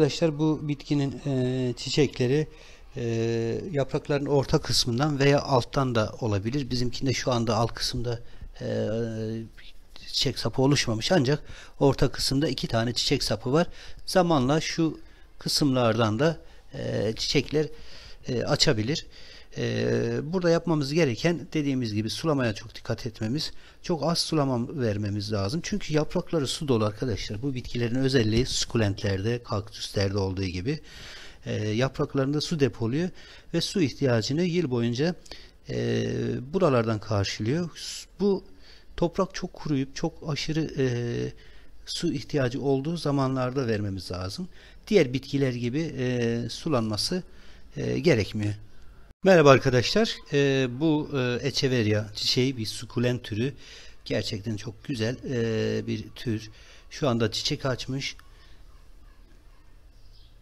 Arkadaşlar bu bitkinin e, çiçekleri e, yaprakların orta kısmından veya alttan da olabilir. Bizimkinde şu anda alt kısımda e, çiçek sapı oluşmamış ancak orta kısımda iki tane çiçek sapı var. Zamanla şu kısımlardan da e, çiçekler e, açabilir. Ee, burada yapmamız gereken dediğimiz gibi sulamaya çok dikkat etmemiz. Çok az sulama vermemiz lazım. Çünkü yaprakları su dolu arkadaşlar. Bu bitkilerin özelliği sukulentlerde, kaktüslerde olduğu gibi e, yapraklarında su depoluyor ve su ihtiyacını yıl boyunca e, buralardan karşılıyor. Bu toprak çok kuruyup çok aşırı e, su ihtiyacı olduğu zamanlarda vermemiz lazım. Diğer bitkiler gibi sulanması gerekmiyor. Merhaba arkadaşlar. Ee, bu e, Echeveria çiçeği bir sukulent türü. Gerçekten çok güzel e, bir tür. Şu anda çiçek açmış.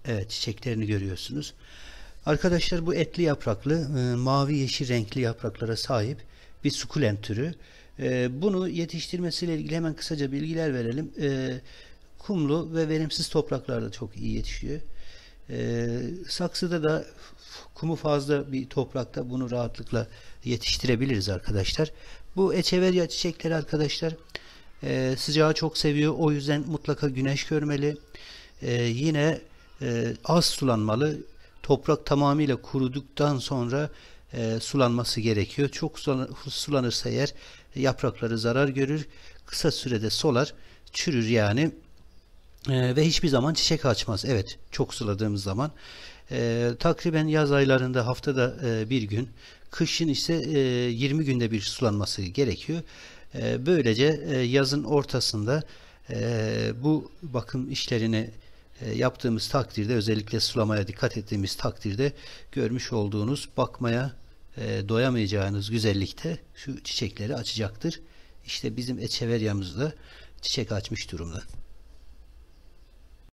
Evet çiçeklerini görüyorsunuz. Arkadaşlar bu etli yapraklı, e, mavi yeşil renkli yapraklara sahip bir sukulent türü. E, bunu yetiştirmesiyle ilgili hemen kısaca bilgiler verelim. E, kumlu ve verimsiz topraklarda çok iyi yetişiyor. E, saksıda da kumu fazla bir toprakta bunu rahatlıkla yetiştirebiliriz arkadaşlar. Bu echeveria çiçekleri arkadaşlar e, sıcağı çok seviyor. O yüzden mutlaka güneş görmeli. E, yine e, az sulanmalı. Toprak tamamıyla kuruduktan sonra e, sulanması gerekiyor. Çok sulanırsa eğer yaprakları zarar görür. Kısa sürede solar, çürür yani e, ve hiçbir zaman çiçek açmaz. Evet, çok suladığımız zaman. E, takriben yaz aylarında haftada e, bir gün, kışın ise e, 20 günde bir sulanması gerekiyor. E, böylece e, yazın ortasında e, bu bakım işlerini e, yaptığımız takdirde, özellikle sulamaya dikkat ettiğimiz takdirde görmüş olduğunuz bakmaya e, doyamayacağınız güzellikte şu çiçekleri açacaktır. İşte bizim eçeveryamız da çiçek açmış durumda.